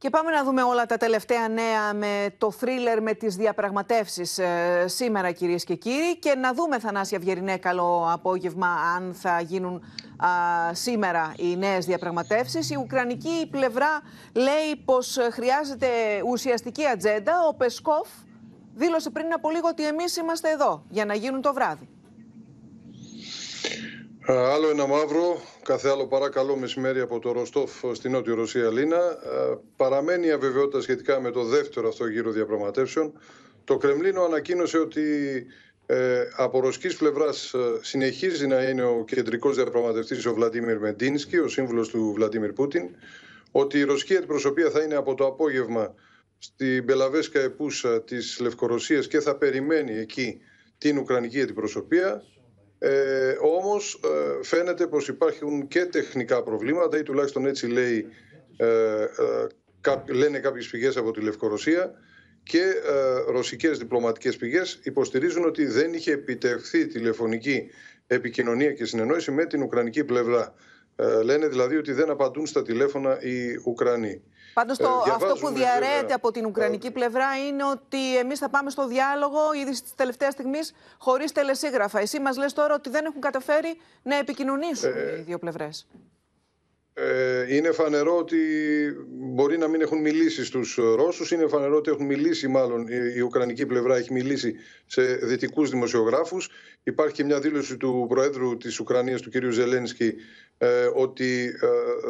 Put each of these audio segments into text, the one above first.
Και πάμε να δούμε όλα τα τελευταία νέα με το θρίλερ με τις διαπραγματεύσεις ε, σήμερα κυρίες και κύριοι και να δούμε Θανάσια Αυγερινέ καλό απόγευμα αν θα γίνουν σήμερα οι νέες διαπραγματεύσεις. Η Ουκρανική πλευρά λέει πως χρειάζεται ουσιαστική ατζέντα. Ο Πεσκόφ δήλωσε πριν από λίγο ότι εμείς είμαστε εδώ για να γίνουν το βράδυ. Ε, άλλο ένα μαύρο, κάθε άλλο παρακαλώ μεσημέρι από το Ροστόφ ε, στη Νότια Ρωσία Λίνα. Ε, παραμένει η αβεβαιότητα σχετικά με το δεύτερο αυτό γύρο διαπραγματεύσεων. Το Κρεμλίνο ανακοίνωσε ότι ε, από ρωσικής πλευράς συνεχίζει να είναι ο κεντρικός διαπραγματευτής ο Βλαντίμιρ Μεντίνσκι, ο σύμβουλος του Βλαντίμιρ Πούτιν, ότι η ρωσική αντιπροσωπεία θα είναι από το απόγευμα στην Μπελαβέσκα Επούσα της Λευκορωσίας και θα περιμένει εκεί την Ουκρανική αντιπροσωπεία ε, όμως ε, φαίνεται πως υπάρχουν και τεχνικά προβλήματα ή τουλάχιστον έτσι λέει, ε, ε λένε κάποιες πηγές από τη Λευκορωσία και ε, ρωσικές διπλωματικές πηγές υποστηρίζουν ότι δεν είχε επιτευχθεί τηλεφωνική επικοινωνία και συνεννόηση με την Ουκρανική πλευρά. Λένε δηλαδή ότι δεν απαντούν στα τηλέφωνα οι Ουκρανοί. Πάντως, ε, αυτό που διαρρέεται από την ε, Ουκρανική ε. πλευρά είναι ότι εμείς θα πάμε στο διάλογο ήδη τη τελευταία στιγμής χωρίς τελεσίγραφα. Εσύ μας λες τώρα ότι δεν έχουν καταφέρει να επικοινωνήσουν ε, οι δύο πλευρές. Ε, είναι φανερό ότι μπορεί να μην έχουν μιλήσει στους Ρώσους. Είναι φανερό ότι έχουν μιλήσει μάλλον η Ουκρανική πλευρά Έχει μιλήσει σε δυτικούς δημοσιογράφους. Υπάρχει και μια δήλωση του Προέδρου της Ουκρανίας, του κ. Ζελένσκι ε, Ότι ε,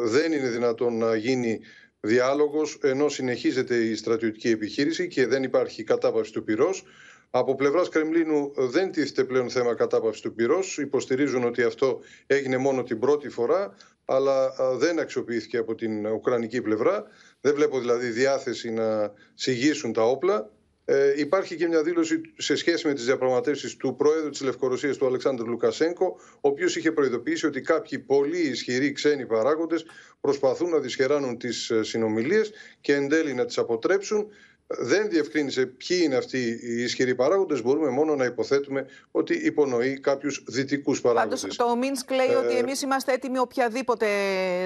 δεν είναι δυνατόν να γίνει διάλογος ενώ συνεχίζεται η στρατιωτική επιχείρηση και δεν υπάρχει κατάπαυση του πυρός. Από πλευράς Κρεμλίνου δεν τίθεται πλέον θέμα κατάπαυση του πυρός. Υποστηρίζουν ότι αυτό έγινε μόνο την πρώτη φορά, αλλά δεν αξιοποιήθηκε από την Ουκρανική πλευρά. Δεν βλέπω δηλαδή διάθεση να συγγύσουν τα όπλα. Ε, υπάρχει και μια δήλωση σε σχέση με τις διαπραγματεύσεις του Προέδρου της Λευκορωσίας, του Αλεξάνδρου Λουκασέγκο, ο οποίος είχε προειδοποιήσει ότι κάποιοι πολύ ισχυροί ξένοι παράγοντες προσπαθούν να δυσχεράνουν τις ε, συνομιλίες και εν τέλει να τις αποτρέψουν. Δεν διευκρίνησε ποιοι είναι αυτοί οι ισχυροί παράγοντες. Μπορούμε μόνο να υποθέτουμε ότι υπονοεί κάποιους δυτικούς παράγοντες. Πάντως, το Μίνσκ λέει ε... ότι εμείς είμαστε έτοιμοι οποιαδήποτε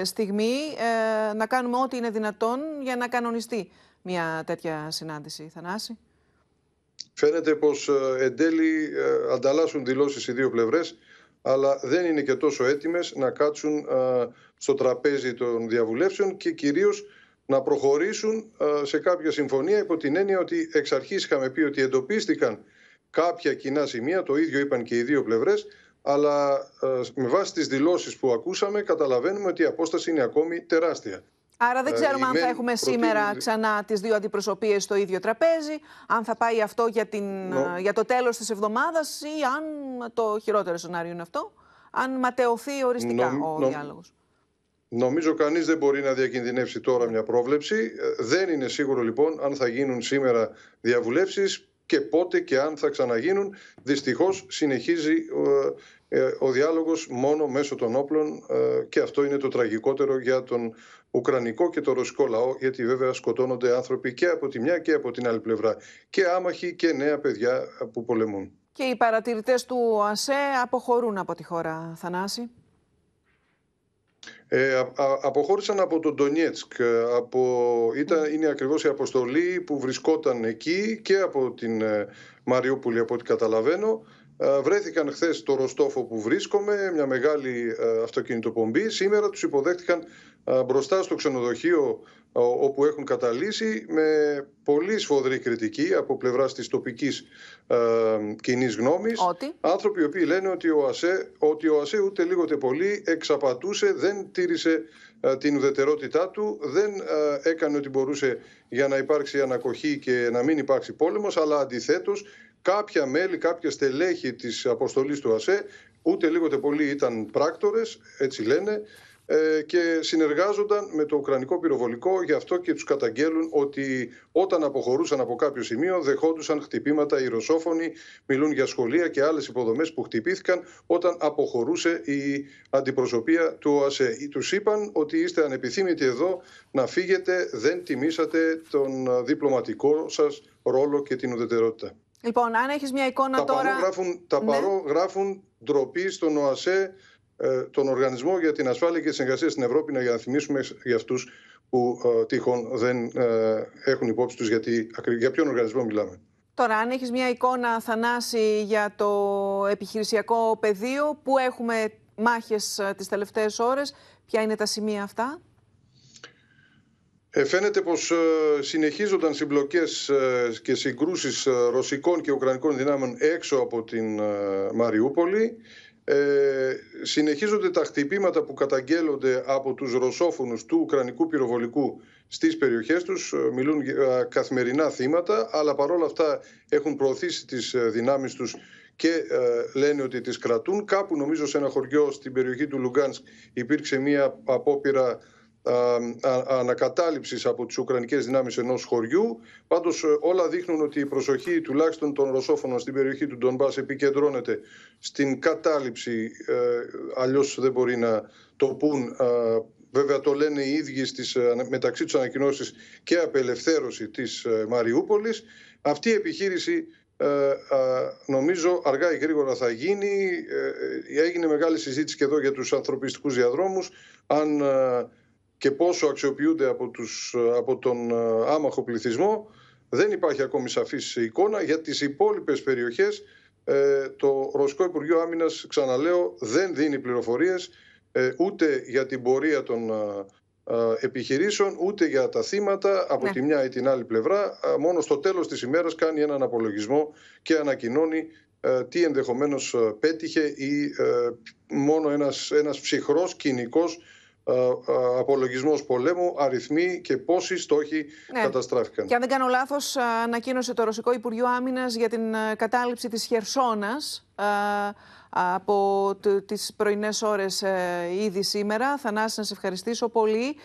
στιγμή ε, να κάνουμε ό,τι είναι δυνατόν για να κανονιστεί μια τέτοια συνάντηση. Θανάση. Φαίνεται πως ε, εν τέλει ε, ανταλλάσσουν δηλώσεις οι δύο πλευρές, αλλά δεν είναι και τόσο έτοιμες να κάτσουν ε, στο τραπέζι των διαβουλεύσεων και κυρίως να προχωρήσουν σε κάποια συμφωνία υπό την έννοια ότι εξ αρχής είχαμε πει ότι εντοπίστηκαν κάποια κοινά σημεία, το ίδιο είπαν και οι δύο πλευρές, αλλά με βάση τις δηλώσεις που ακούσαμε καταλαβαίνουμε ότι η απόσταση είναι ακόμη τεράστια. Άρα δεν ε, ξέρουμε αν θα έχουμε σήμερα ξανά τις δύο αντιπροσωπείες στο ίδιο τραπέζι, αν θα πάει αυτό για, την, ε, για το τέλος της εβδομάδας ή αν το χειρότερο σενάριο είναι αυτό, αν ματαιωθεί οριστικά ο no. διάλογος. Νομίζω κανείς δεν μπορεί να διακινδυνεύσει τώρα μια πρόβλεψη. Ε, δεν είναι σίγουρο λοιπόν αν θα γίνουν σήμερα διαβουλεύσεις και πότε και αν θα ξαναγίνουν. Δυστυχώς συνεχίζει ο διάλογος μόνο μέσω των όπλων και αυτό είναι το τραγικότερο για τον Ουκρανικό και το ρωσικό λαό, γιατί βέβαια σκοτώνονται άνθρωποι και από τη μια και από την άλλη πλευρά. Και άμαχοι και νέα παιδιά που πολεμούν. Και οι παρατηρητές του ΟΑΣΕ αποχωρούν από τη χώρα, Θανάση. Ε, αποχώρησαν από τον Ντονιέτσκ. Ε, από, ήταν, ναι. είναι ακριβώς η αποστολή που βρισκόταν εκεί και από την ε, Μαριούπολη από ό,τι καταλαβαίνω ε, βρέθηκαν χθες στο Ροστόφο που βρίσκομαι, μια μεγάλη ε, αυτοκινητοπομπή. Σήμερα τους υποδέχτηκαν ε, μπροστά στο ξενοδοχείο όπου έχουν καταλύσει με πολύ σφοδρή κριτική από πλευράς της τοπικής κοινής γνώμης. Άνθρωποι οι οποίοι λένε ότι ο, ΑΣΕ, ότι ο ΑΣΕ ούτε λίγο ούτε πολύ εξαπατούσε, δεν τήρησε την ουδετερότητά του, δεν έκανε ό,τι μπορούσε για να υπάρξει ανακοχή και να μην υπάρξει πόλεμος, αλλά αντιθέτως κάποια μέλη, κάποια στελέχη της αποστολής του ΑΣΕ, ούτε λίγο πολύ ήταν πράκτορες, έτσι λένε, ε, και συνεργάζονταν με το Ουκρανικό πυροβολικό, γι' αυτό και τους καταγγέλουν ότι όταν αποχωρούσαν από κάποιο σημείο δεχόντουσαν χτυπήματα οι Ρωσόφωνοι, μιλούν για σχολεία και άλλες υποδομές που χτυπήθηκαν όταν αποχωρούσε η αντιπροσωπεία του ΟΑΣΕ. Τους είπαν ότι είστε ανεπιθύμητοι εδώ να φύγετε, δεν τιμήσατε τον διπλωματικό σας ρόλο και την ουδετερότητα. Λοιπόν, αν έχεις μια εικόνα τα τώρα. γράφουν, τα ναι. παρό γράφουν ντροπή στον ΟΑΣΕ, ε, τον Οργανισμό για την Ασφάλεια και τη Συνεργασία στην Ευρώπη, να για να θυμίσουμε για αυτούς που ε, τυχόν δεν ε, έχουν υπόψη τους γιατί, για ποιον οργανισμό μιλάμε. Τώρα, αν έχεις μια εικόνα, Θανάση, για το επιχειρησιακό πεδίο που έχουμε μάχες τις τελευταίες ώρες, ποια είναι τα σημεία αυτά. Ε, φαίνεται πως ε, συνεχίζονταν συμπλοκές ε, και συγκρούσεις ρωσικών και ουκρανικών δυνάμεων έξω από την Μαριούπολη. Ε, συνεχίζονται τα χτυπήματα που καταγγέλλονται από τους ρωσόφωνους του ουκρανικού πυροβολικού στις περιοχές τους. Μιλούν καθημερινά θύματα, αλλά παρόλα αυτά έχουν προωθήσει τις δυνάμεις τους και λένε ότι τις κρατούν. Κάπου νομίζω σε ένα χωριό στην περιοχή του Λουγκάνσκ υπήρξε μια απόπειρα ε, ανακατάληψης από τις Ουκρανικές δυνάμεις ενός χωριού. Πάντως ε, όλα δείχνουν ότι η προσοχή τουλάχιστον των Ρωσόφωνων στην περιοχή του Ντονμπάς επικεντρώνεται στην κατάληψη, ε, αλλιώς δεν μπορεί να το πούν Βέβαια το λένε οι ίδιοι στις, μεταξύ τους ανακοινώσεις και απελευθέρωση της Μαριούπολης. Αυτή η επιχείρηση νομίζω αργά ή γρήγορα θα γίνει. Έγινε μεγάλη συζήτηση και εδώ για τους ανθρωπιστικούς διαδρόμους. Αν και πόσο αξιοποιούνται από, τους, από τον ε, άμαχο πληθυσμό, δεν υπάρχει ακόμη σαφής εικόνα. Για τις υπόλοιπες περιοχές ε, το Ρωσικό Υπουργείο Άμυνας, ξαναλέω, δεν δίνει πληροφορίες ε, ούτε για την πορεία των επιχειρήσεων, ούτε για τα θύματα από ναι. τη μια ή την άλλη πλευρά. Μόνο στο τέλος της ημέρας κάνει έναν απολογισμό και ανακοινώνει τι ενδεχομένως πέτυχε ή μόνο ένας, ένας ψυχρός κοινικός ε, ε, απολογισμός πολέμου, αριθμοί και πόσοι στόχοι ναι. καταστράφηκαν. Και αν δεν κάνω λάθος, ε, ανακοίνωσε το Ρωσικό Υπουργείο Άμυνας για την κατάληψη της Χερσόνας από τις πρωινές ώρες ήδη σήμερα. Θανάση, να σε ευχαριστήσω πολύ.